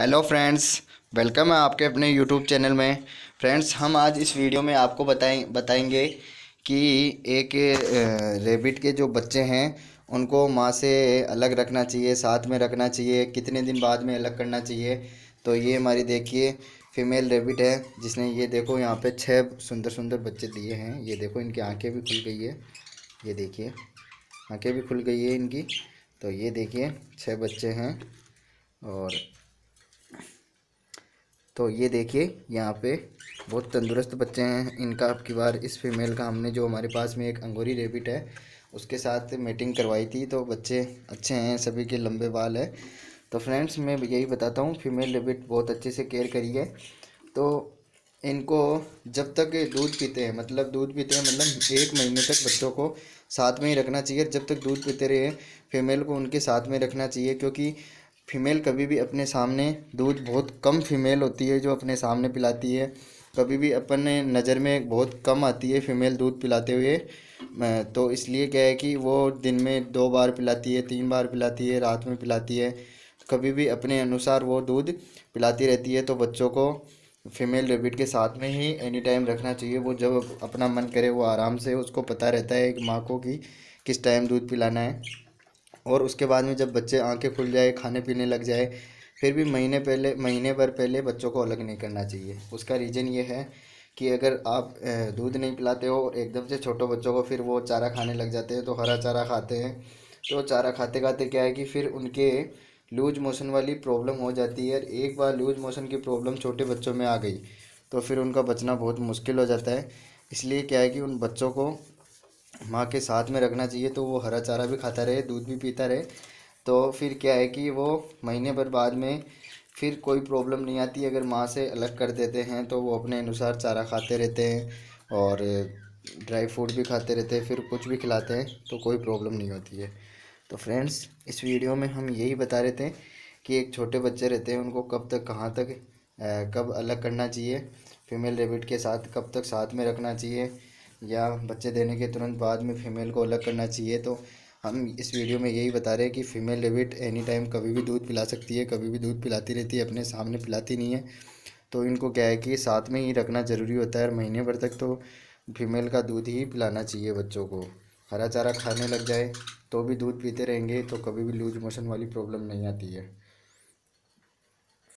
hello friends welcome है आपके अपने यूट्यूब चैनल में फ्रेंड्स हम आज इस वीडियो में आपको बताएं बताएंगे कि एक रेबिट के जो बच्चे हैं उनको माँ से अलग रखना चाहिए साथ में रखना चाहिए कितने दिन बाद में अलग करना चाहिए तो ये हमारी देखिए फीमेल रेबिट है जिसने ये देखो यहाँ पे छः सुंदर सुंदर बच्चे दिए हैं ये देखो इनकी आँखें भी खुल गई है ये देखिए आँखें भी खुल गई है इनकी तो ये देखिए छः बच्चे हैं और तो ये देखिए यहाँ पे बहुत तंदुरुस्त बच्चे हैं इनका अब की बार इस फीमेल का हमने जो हमारे पास में एक अंगूरी रेबिट है उसके साथ मेटिंग करवाई थी तो बच्चे अच्छे हैं सभी के लंबे बाल है तो फ्रेंड्स मैं यही बताता हूँ फीमेल रेबिट बहुत अच्छे से केयर करी है तो इनको जब तक दूध पीते हैं मतलब दूध पीते हैं मतलब एक महीने तक बच्चों को साथ में ही रखना चाहिए जब तक दूध पीते रहे फीमेल को उनके साथ में रखना चाहिए क्योंकि फीमेल कभी भी अपने सामने दूध बहुत कम फीमेल होती है जो अपने सामने पिलाती है कभी भी अपन नज़र में बहुत कम आती है फीमेल दूध पिलाते हुए तो इसलिए क्या है कि वो दिन में दो बार पिलाती है तीन बार पिलाती है रात में पिलाती है कभी भी अपने अनुसार वो दूध पिलाती रहती है तो बच्चों को फीमेल रेबिट के साथ में ही एनी टाइम रखना चाहिए वो जब अपना मन करे वो आराम से उसको पता रहता है एक माँ को कि किस टाइम दूध पिलाना है और उसके बाद में जब बच्चे आंखें खुल जाए खाने पीने लग जाए फिर भी महीने पहले महीने भर पहले बच्चों को अलग नहीं करना चाहिए उसका रीज़न ये है कि अगर आप दूध नहीं पिलाते हो और एकदम से छोटे बच्चों को फिर वो चारा खाने लग जाते हैं तो हरा चारा खाते हैं तो चारा खाते खाते क्या है कि फिर उनके लूज मोशन वाली प्रॉब्लम हो जाती है एक बार लूज मोशन की प्रॉब्लम छोटे बच्चों में आ गई तो फिर उनका बचना बहुत मुश्किल हो जाता है इसलिए क्या है कि उन बच्चों को माँ के साथ में रखना चाहिए तो वो हरा चारा भी खाता रहे दूध भी पीता रहे तो फिर क्या है कि वो महीने भर बाद में फिर कोई प्रॉब्लम नहीं आती अगर माँ से अलग कर देते हैं तो वो अपने अनुसार चारा खाते रहते हैं और ड्राई फ्रूट भी खाते रहते हैं फिर कुछ भी खिलाते हैं तो कोई प्रॉब्लम नहीं होती है तो फ्रेंड्स इस वीडियो में हम यही बता रहे थे कि एक छोटे बच्चे रहते हैं उनको कब तक कहाँ तक कब अलग करना चाहिए फीमेल रेबिट के साथ कब तक साथ में रखना चाहिए या बच्चे देने के तुरंत बाद में फीमेल को अलग करना चाहिए तो हम इस वीडियो में यही बता रहे हैं कि फ़ीमेल लेविट एनी टाइम कभी भी दूध पिला सकती है कभी भी दूध पिलाती रहती है अपने सामने पिलाती नहीं है तो इनको क्या है कि साथ में ही रखना ज़रूरी होता है और महीने भर तक तो फीमेल का दूध ही पिलाना चाहिए बच्चों को हरा चारा खाने लग जाए तो भी दूध पीते रहेंगे तो कभी भी लूज मोशन वाली प्रॉब्लम नहीं आती है